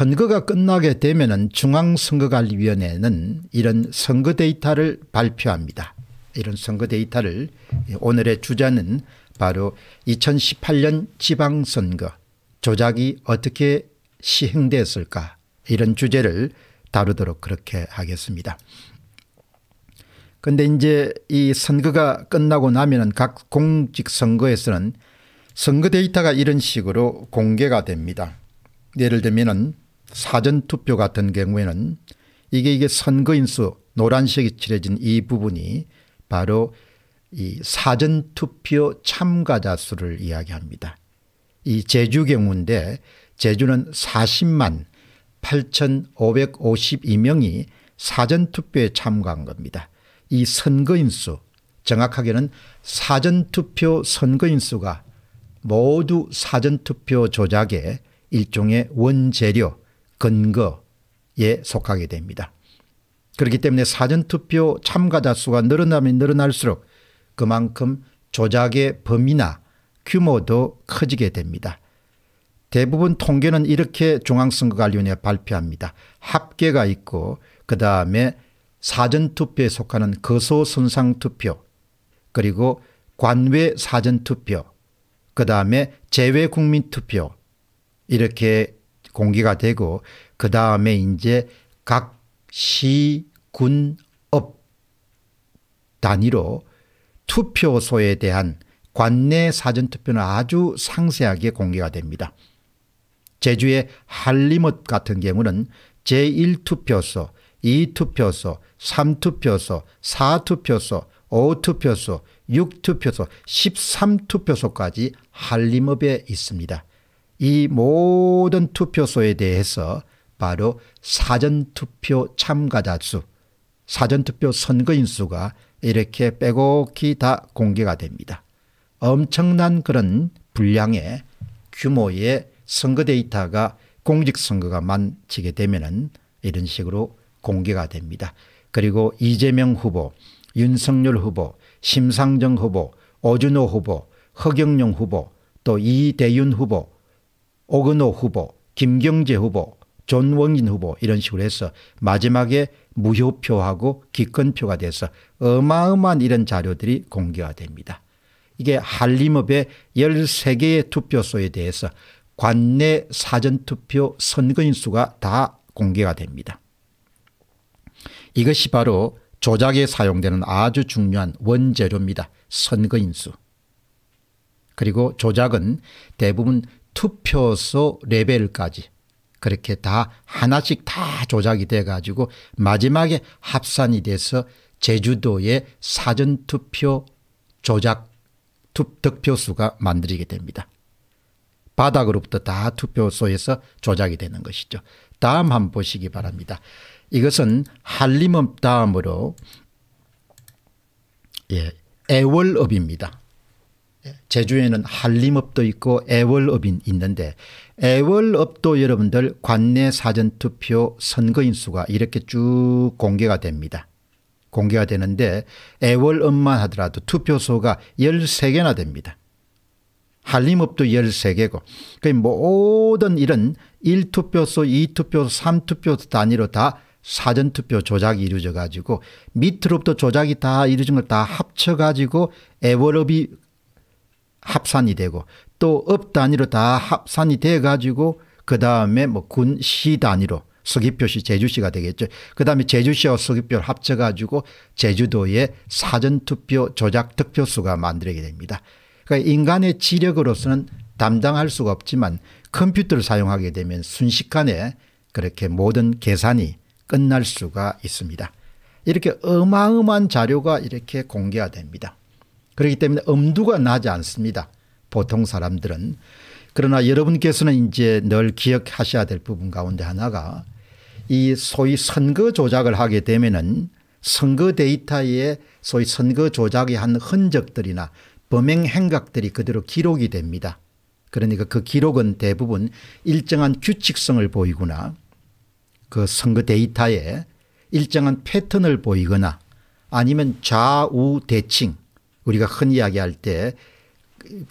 선거가 끝나게 되면 중앙선거관리위원회는 이런 선거 데이터를 발표합니다. 이런 선거 데이터를 오늘의 주자는 바로 2018년 지방선거 조작이 어떻게 시행됐을까 이런 주제를 다루도록 그렇게 하겠습니다. 그런데 이제 이 선거가 끝나고 나면 각 공직선거에서는 선거 데이터가 이런 식으로 공개가 됩니다. 예를 들면 사전투표 같은 경우에는 이게 이게 선거인수 노란색이 칠해진 이 부분이 바로 이 사전투표 참가자 수를 이야기합니다. 이 제주 경우인데 제주는 40만 8,552명이 사전투표에 참가한 겁니다. 이 선거인수 정확하게는 사전투표 선거인수가 모두 사전투표 조작의 일종의 원재료 근거에 속하게 됩니다. 그렇기 때문에 사전투표 참가자 수가 늘어나면 늘어날수록 그만큼 조작의 범위나 규모도 커지게 됩니다. 대부분 통계는 이렇게 중앙선거관리위원회 발표합니다. 합계가 있고 그 다음에 사전투표에 속하는 거소선상투표 그리고 관외 사전투표 그 다음에 재외국민투표 이렇게 공개가 되고 그 다음에 이제 각 시, 군, 업 단위로 투표소에 대한 관내 사전투표는 아주 상세하게 공개가 됩니다. 제주의 한림읍 같은 경우는 제1투표소, 2투표소, 3투표소, 4투표소, 5투표소, 6투표소, 13투표소까지 한림읍에 있습니다. 이 모든 투표소에 대해서 바로 사전투표 참가자 수, 사전투표 선거인 수가 이렇게 빼곡히 다 공개가 됩니다. 엄청난 그런 분량의 규모의 선거 데이터가 공직선거가 만지게 되면은 이런 식으로 공개가 됩니다. 그리고 이재명 후보, 윤석열 후보, 심상정 후보, 오준호 후보, 허경영 후보, 또 이대윤 후보, 오근호 후보, 김경재 후보, 존원인 후보 이런 식으로 해서 마지막에 무효표하고 기권표가 돼서 어마어마한 이런 자료들이 공개가 됩니다. 이게 한림업의 13개의 투표소에 대해서 관내 사전투표 선거인 수가 다 공개가 됩니다. 이것이 바로 조작에 사용되는 아주 중요한 원재료입니다. 선거인수. 그리고 조작은 대부분 투표소 레벨까지 그렇게 다 하나씩 다 조작이 돼 가지고 마지막에 합산이 돼서 제주도의 사전투표 조작 투, 득표수가 만들게 됩니다. 바닥으로부터 다 투표소에서 조작이 되는 것이죠. 다음 한번 보시기 바랍니다. 이것은 한림읍 다음으로 예, 애월읍입니다. 제주에는 한림업도 있고 애월업이 있는데 애월업도 여러분들 관내 사전투표 선거인 수가 이렇게 쭉 공개가 됩니다. 공개가 되는데 애월읍만 하더라도 투표소가 13개나 됩니다. 한림읍도 13개고 그 모든 이런 1투표소 2투표소 3투표소 단위로 다 사전투표 조작이 이루어져 가지고 밑으로부터 조작이 다 이루어진 걸 다 합쳐 가지고 애월읍이 합산이 되고 또 업 단위로 다 합산이 돼 가지고 그 다음에 뭐 군 시 단위로 서귀표시 제주시가 되겠죠. 그 다음에 제주시와 서귀표를 합쳐가지고 제주도의 사전투표 조작 득표수가 만들게 됩니다. 그러니까 인간의 지력으로서는 담당할 수가 없지만 컴퓨터를 사용하게 되면 순식간에 그렇게 모든 계산이 끝날 수가 있습니다. 이렇게 어마어마한 자료가 이렇게 공개가 됩니다. 그렇기 때문에 엄두가 나지 않습니다. 보통 사람들은. 그러나 여러분께서는 이제 늘 기억하셔야 될 부분 가운데 하나가 이 소위 선거 조작을 하게 되면은 선거 데이터에 소위 선거 조작의 한 흔적들이나 범행 행각들이 그대로 기록이 됩니다. 그러니까 그 기록은 대부분 일정한 규칙성을 보이거나 그 선거 데이터에 일정한 패턴을 보이거나 아니면 좌우 대칭 우리가 흔히 이야기할 때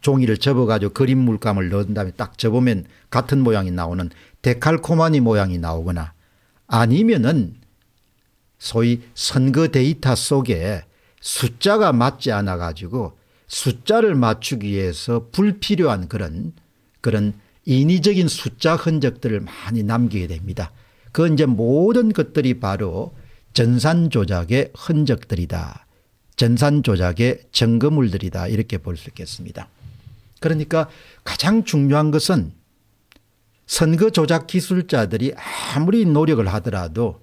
종이를 접어가지고 그림 물감을 넣은 다음에 딱 접으면 같은 모양이 나오는 데칼코마니 모양이 나오거나 아니면은 소위 선거 데이터 속에 숫자가 맞지 않아 가지고 숫자를 맞추기 위해서 불필요한 그런 그런 인위적인 숫자 흔적들을 많이 남기게 됩니다. 그건 이제 모든 것들이 바로 전산 조작의 흔적들이다. 전산 조작의 증거물들이다 이렇게 볼 수 있겠습니다. 그러니까 가장 중요한 것은 선거 조작 기술자들이 아무리 노력을 하더라도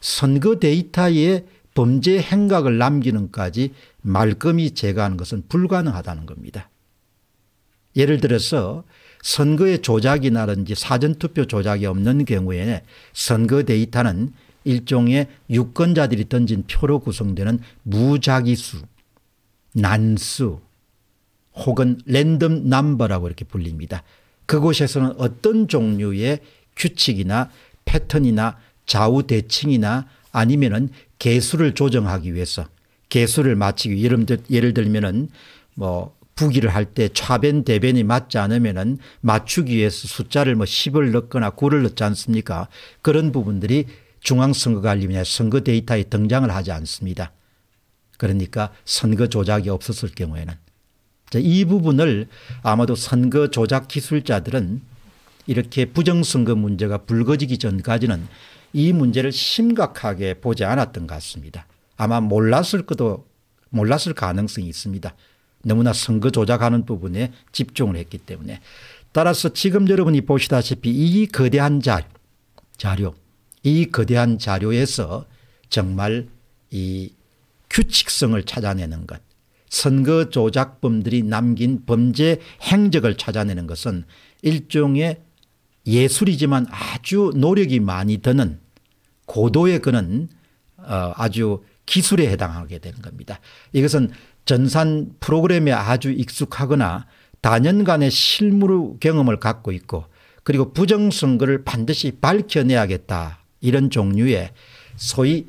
선거 데이터에 범죄 행각을 남기는까지 말끔히 제거하는 것은 불가능하다는 겁니다. 예를 들어서 선거의 조작이나든지 사전투표 조작이 없는 경우에 선거 데이터는 일종의 유권자들이 던진 표로 구성되는 무작위수, 난수 혹은 랜덤 넘버라고 이렇게 불립니다. 그곳에서는 어떤 종류의 규칙이나 패턴이나 좌우 대칭이나 아니면은 개수를 조정하기 위해서 개수를 맞추기 예를, 들, 면은뭐 부기를 할 때 좌변 대변이 맞지 않으면은 맞추기 위해서 숫자를 뭐 10을 넣거나 9를 넣지 않습니까? 그런 부분들이 중앙선거관리위원회 선거 데이터에 등장을 하지 않습니다. 그러니까 선거 조작이 없었을 경우에는 이 부분을 아마도 선거 조작 기술자들은 이렇게 부정선거 문제가 불거지기 전까지는 이 문제를 심각하게 보지 않았던 것 같습니다. 아마 몰랐을 것도 몰랐을 가능성이 있습니다. 너무나 선거 조작하는 부분에 집중을 했기 때문에 따라서 지금 여러분이 보시다시피 이 거대한 자료 이 거대한 자료에서 정말 이 규칙성을 찾아내는 것 선거 조작범들이 남긴 범죄 행적을 찾아내는 것은 일종의 예술이지만 아주 노력이 많이 드는 고도의 그는 어 아주 기술에 해당하게 되는 겁니다. 이것은 전산 프로그램에 아주 익숙하거나 다년간의 실무 경험을 갖고 있고 그리고 부정선거를 반드시 밝혀내야겠다 이런 종류의 소위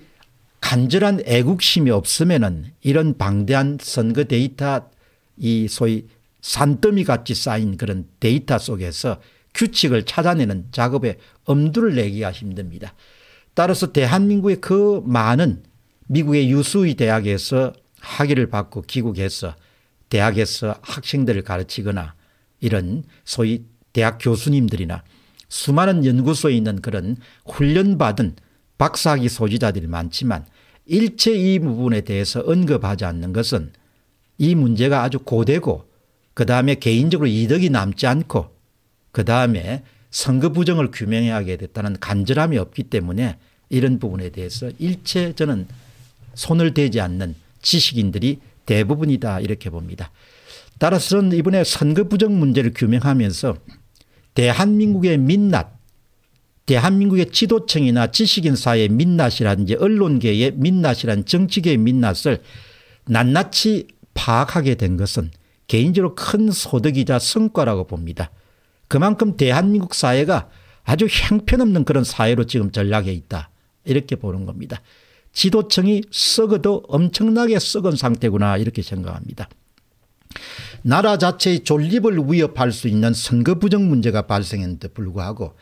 간절한 애국심이 없으면은 이런 방대한 선거 데이터 이 소위 산더미 같이 쌓인 그런 데이터 속에서 규칙을 찾아내는 작업에 엄두를 내기가 힘듭니다. 따라서 대한민국의 그 많은 미국의 유수의 대학에서 학위를 받고 귀국해서 대학에서 학생들을 가르치거나 이런 소위 대학 교수님들이나 수많은 연구소에 있는 그런 훈련받은 박사학위 소지자들이 많지만 일체 이 부분에 대해서 언급하지 않는 것은 이 문제가 아주 고되고 그 다음에 개인적으로 이득이 남지 않고 그 다음에 선거 부정을 규명해야게 됐다는 간절함이 없기 때문에 이런 부분에 대해서 일체 저는 손을 대지 않는 지식인들이 대부분이다 이렇게 봅니다. 따라서는 이번에 선거 부정 문제를 규명하면서 대한민국의 민낯 대한민국의 지도층이나 지식인사의 회 민낯이라든지 언론계의 민낯이란 정치계의 민낯을 낱낱이 파악하게 된 것은 개인적으로 큰 소득이자 성과라고 봅니다. 그만큼 대한민국 사회가 아주 형편없는 그런 사회로 지금 전락해 있다. 이렇게 보는 겁니다. 지도층이 썩어도 엄청나게 썩은 상태구나 이렇게 생각합니다. 나라 자체의 존립을 위협할 수 있는 선거 부정 문제가 발생했는데 불구하고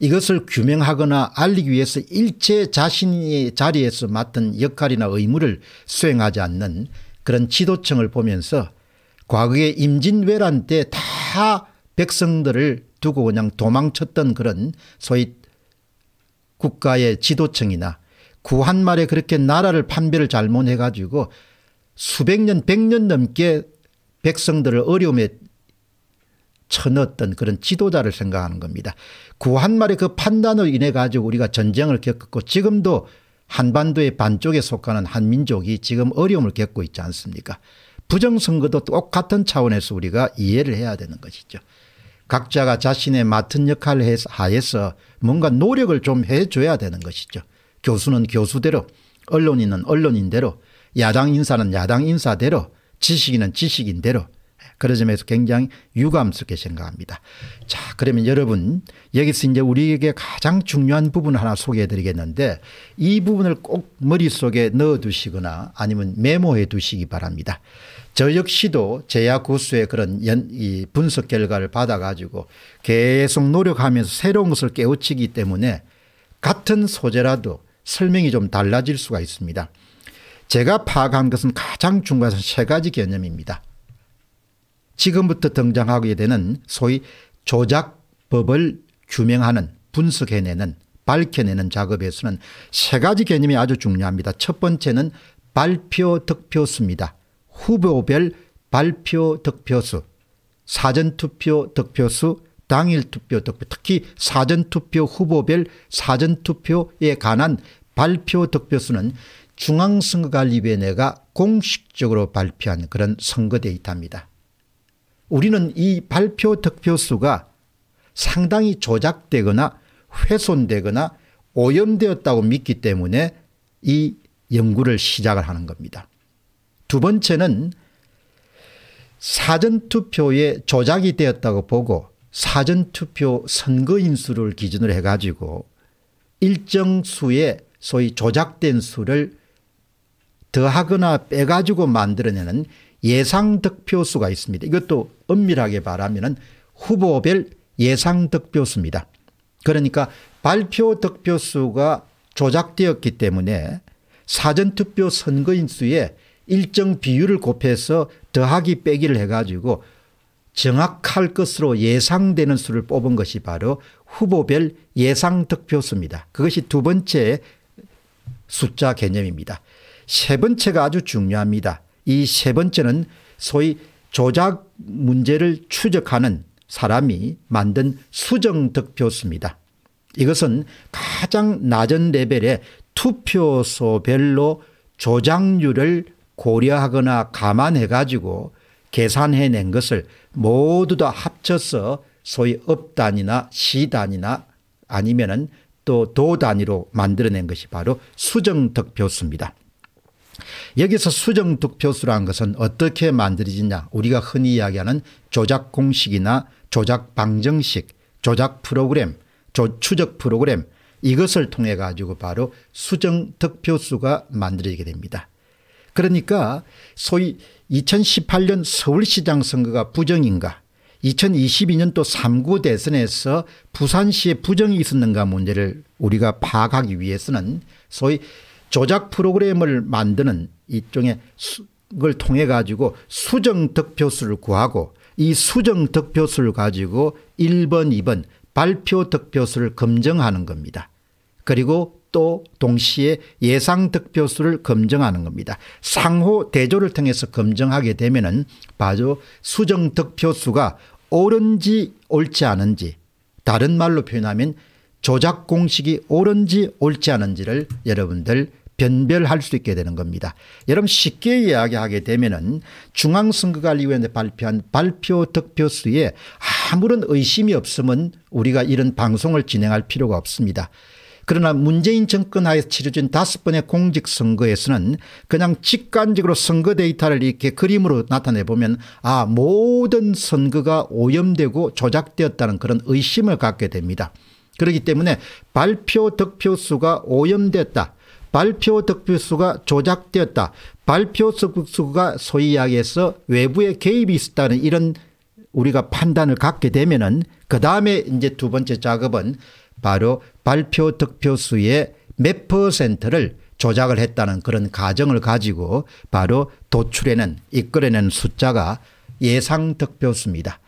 이것을 규명하거나 알리기 위해서 일체 자신의 자리에서 맡은 역할이나 의무를 수행하지 않는 그런 지도층을 보면서 과거에 임진왜란 때 다 백성들을 두고 그냥 도망쳤던 그런 소위 국가의 지도층이나 구한말에 그렇게 나라를 판별을 잘못해가지고 수백 년, 백 년 넘게 백성들을 어려움에 쳐넣었던 그런 지도자를 생각하는 겁니다. 구한 말의 그판단으 인해 가지고 우리가 전쟁을 겪었고 지금도 한반도의 반쪽에 속하는 한민족이 지금 어려움을 겪고 있지 않습니까 부정선거도 똑같은 차원에서 우리가 이해를 해야 되는 것이죠. 각자가 자신의 맡은 역할 하에서 뭔가 노력을 좀 해줘야 되는 것이죠. 교수는 교수대로 언론인은 언론인대로 야당 인사는 야당 인사대로 지식인은 지식인 대로 그런 점에서 굉장히 유감스럽게 생각합니다. 자, 그러면 여러분 여기서 이제 우리에게 가장 중요한 부분 하나 소개해 드리겠는데 이 부분을 꼭 머릿속에 넣어 두시거나 아니면 메모해 두시기 바랍니다. 저 역시도 제약 고수의 그런 연, 이 분석 결과를 받아 가지고 계속 노력하면서 새로운 것을 깨우치기 때문에 같은 소재라도 설명이 좀 달라질 수가 있습니다. 제가 파악한 것은 가장 중요한 세 가지 개념입니다. 지금부터 등장하게 되는 소위 조작법을 규명하는 분석해내는 밝혀내는 작업에서는 세 가지 개념이 아주 중요합니다. 첫 번째는 발표 득표수입니다. 후보별 발표 득표수, 사전투표 득표수, 당일투표 득표, 특히 사전투표 후보별 사전투표에 관한 발표 득표수는 중앙선거관리위원회가 공식적으로 발표한 그런 선거 데이터입니다. 우리는 이 발표 득표수가 상당히 조작되거나 훼손되거나 오염되었다고 믿기 때문에 이 연구를 시작을 하는 겁니다. 두 번째는 사전투표에 조작이 되었다고 보고 사전투표 선거인수를 기준으로 해가지고 일정 수의 소위 조작된 수를 더하거나 빼가지고 만들어내는 예상 득표수가 있습니다. 이것도 엄밀하게 말하면 후보별 예상 득표수입니다. 그러니까 발표 득표수가 조작되었기 때문에 사전투표 선거인수에 일정 비율을 곱해서 더하기 빼기를 해가지고 정확할 것으로 예상되는 수를 뽑은 것이 바로 후보별 예상 득표수입니다. 그것이 두 번째 숫자 개념입니다. 세 번째가 아주 중요합니다. 이 세 번째는 소위 조작 문제를 추적하는 사람이 만든 수정 득표수입니다. 이것은 가장 낮은 레벨의 투표소별로 조작률을 고려하거나 감안해 가지고 계산해낸 것을 모두 다 합쳐서 소위 업단이나 시단이나 아니면 또 도단위로 만들어낸 것이 바로 수정득표수입니다. 여기서 수정득표수라 는 것은 어떻게 만들어지냐 우리가 흔히 이야기하는 조작 공식이나 조작 방정식 조작 프로그램 조, 추적 프로그램 이것을 통해 가지고 바로 수정득표수가 만들어지게 됩니다. 그러니까 소위 2018년 서울시장 선거가 부정인가 2022년도 3구 대선에서 부산시에 부정이 있었는가 문제를 우리가 파악하기 위해서는 소위 조작 프로그램을 만드는 일종의 걸 통해 가지고 수정 득표수를 구하고 이 수정 득표수를 가지고 1번 2번 발표 득표수를 검증하는 겁니다. 그리고 또 동시에 예상 득표수를 검증하는 겁니다. 상호 대조를 통해서 검증하게 되면 은 바로 수정 득표수가 옳은지 옳지 않은지 다른 말로 표현하면 조작 공식이 옳은지 옳지 않은지를 여러분들 변별할 수 있게 되는 겁니다. 여러분 쉽게 이야기하게 되면은 중앙선거관리위원회 발표한 발표 득표 수에 아무런 의심이 없으면 우리가 이런 방송을 진행할 필요가 없습니다. 그러나 문재인 정권 하에 치러진 다섯 번의 공직선거에서는 그냥 직관적으로 선거 데이터를 이렇게 그림으로 나타내보면 아 모든 선거가 오염되고 조작되었다는 그런 의심을 갖게 됩니다. 그렇기 때문에 발표 득표수가 오염됐다. 발표 득표수가 조작되었다. 발표 득표수가 소위 이야기해서 외부에 개입이 있었다는 이런 우리가 판단을 갖게 되면은 그 다음에 이제 두 번째 작업은 바로 발표 득표수의 몇 퍼센트를 조작을 했다는 그런 가정을 가지고 바로 도출해낸 이끌어낸 숫자가 예상 득표수입니다.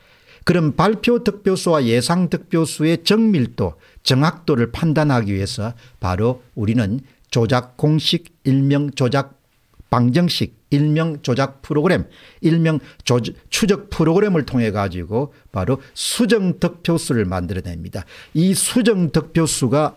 그럼 발표 득표수와 예상 득표수의 정밀도 정확도를 판단하기 위해서 바로 우리는 조작 공식 일명 조작 방정식 일명 조작 프로그램 일명 조주, 추적 프로그램을 통해 가지고 바로 수정 득표수를 만들어냅니다. 이 수정 득표수가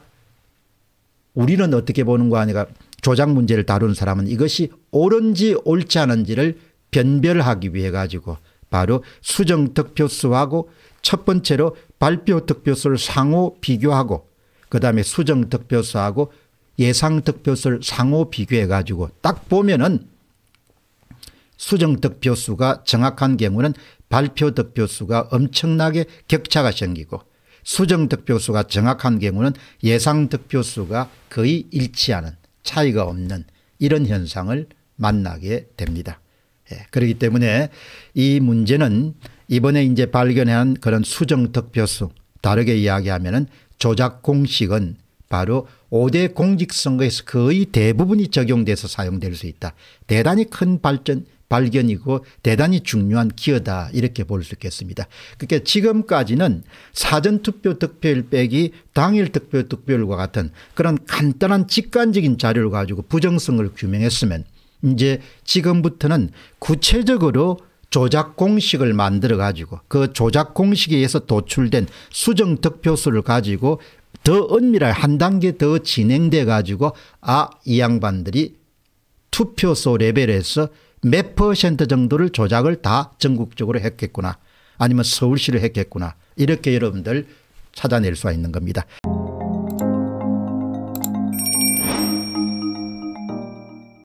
우리는 어떻게 보는 거 아니가 조작 문제를 다루는 사람은 이것이 옳은지 옳지 않은지를 변별하기 위해 가지고 바로 수정 득표수하고 첫 번째로 발표 득표수를 상호 비교하고 그 다음에 수정 득표수하고 예상 득표수를 상호 비교해 가지고 딱 보면은 수정 득표수가 정확한 경우는 발표 득표수가 엄청나게 격차가 생기고 수정 득표수가 정확한 경우는 예상 득표수가 거의 일치하는 차이가 없는 이런 현상을 만나게 됩니다. 예, 그렇기 때문에 이 문제는 이번에 이제 발견한 그런 수정특별수 다르게 이야기하면은 조작 공식은 바로 5대 공직선거에서 거의 대부분이 적용돼서 사용될 수 있다. 대단히 큰 발전 발견이고 대단히 중요한 기여다 이렇게 볼 수 있겠습니다. 그러니까 지금까지는 사전투표 득표율 빼기 당일 득표 득표율과 같은 그런 간단한 직관적인 자료를 가지고 부정성을 규명했으면 이제 지금부터는 구체적으로 조작 공식을 만들어 가지고 그 조작 공식에 의해서 도출된 수정 득표수를 가지고 더 은밀할 한 단계 더 진행돼 가지고 아 이 양반들이 투표소 레벨에서 몇 퍼센트 정도를 조작을 다 전국적으로 했겠구나 아니면 서울시를 했겠구나 이렇게 여러분들 찾아낼 수가 있는 겁니다.